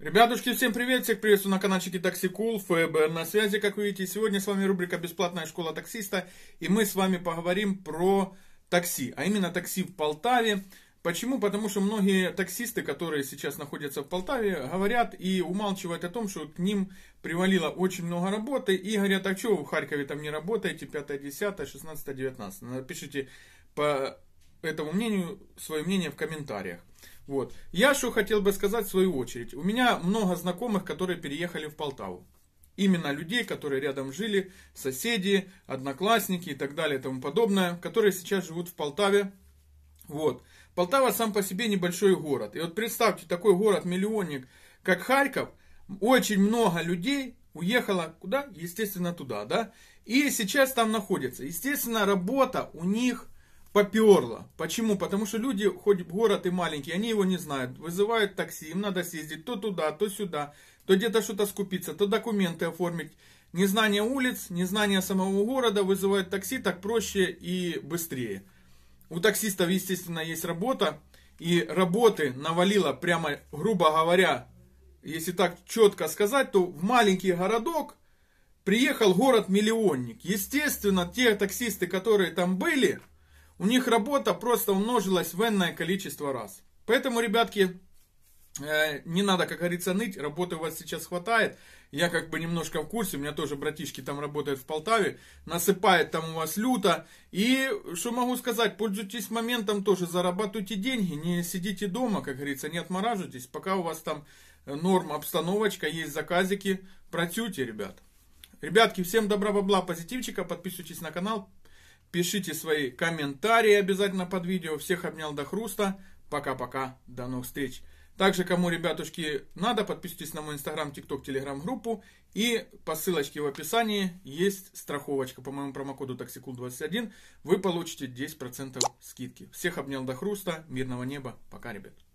Ребятушки, всем привет! Всех приветствую на каналчике Таксикул, ФБР на связи, как вы видите. Сегодня с вами рубрика «Бесплатная школа таксиста», и мы с вами поговорим про такси, а именно такси в Полтаве. Почему? Потому что многие таксисты, которые сейчас находятся в Полтаве, говорят и умалчивают о том, что к ним привалило очень много работы, и говорят, а что вы в Харькове там не работаете, 5, 10, 16, 19. Напишите по этому мнению свое мнение в комментариях. Вот. Я что хотел бы сказать в свою очередь. У меня много знакомых, которые переехали в Полтаву. Именно людей, которые рядом жили, соседи, одноклассники и так далее и тому подобное, которые сейчас живут в Полтаве. Вот. Полтава сам по себе небольшой город. И вот представьте, такой город-миллионник, как Харьков, очень много людей уехало куда? Естественно, туда, да? И сейчас там находится. Естественно, работа у них – поперло. Почему? Потому что люди, хоть город и маленький, они его не знают. Вызывают такси, им надо съездить то туда, то сюда, то где-то что-то скупиться, то документы оформить. Незнание улиц, незнание самого города вызывает такси так проще и быстрее. У таксистов, естественно, есть работа. И работы навалило прямо, грубо говоря, если так четко сказать, то в маленький городок приехал город-миллионник. Естественно, те таксисты, которые там были, у них работа просто умножилась в энное количество раз. Поэтому, ребятки, э, не надо, как говорится, ныть, работы у вас сейчас хватает. Я как бы немножко в курсе, у меня тоже братишки там работают в Полтаве, насыпает там у вас люто. И что могу сказать, пользуйтесь моментом тоже, зарабатывайте деньги, не сидите дома, как говорится, не отмораживайтесь, пока у вас там э, норм, обстановочка, есть заказики, протюйте, ребят. Ребятки, всем добра, бабла, позитивчика, подписывайтесь на канал, Пишите свои комментарии обязательно под видео. Всех обнял до хруста. Пока-пока. До новых встреч. Также, кому, ребятушки, надо, подписывайтесь на мой инстаграм, тикток, телеграм группу. И по ссылочке в описании есть страховочка по моему промокоду TAXICOOL21. Вы получите 10% скидки. Всех обнял до хруста. Мирного неба. Пока, ребят.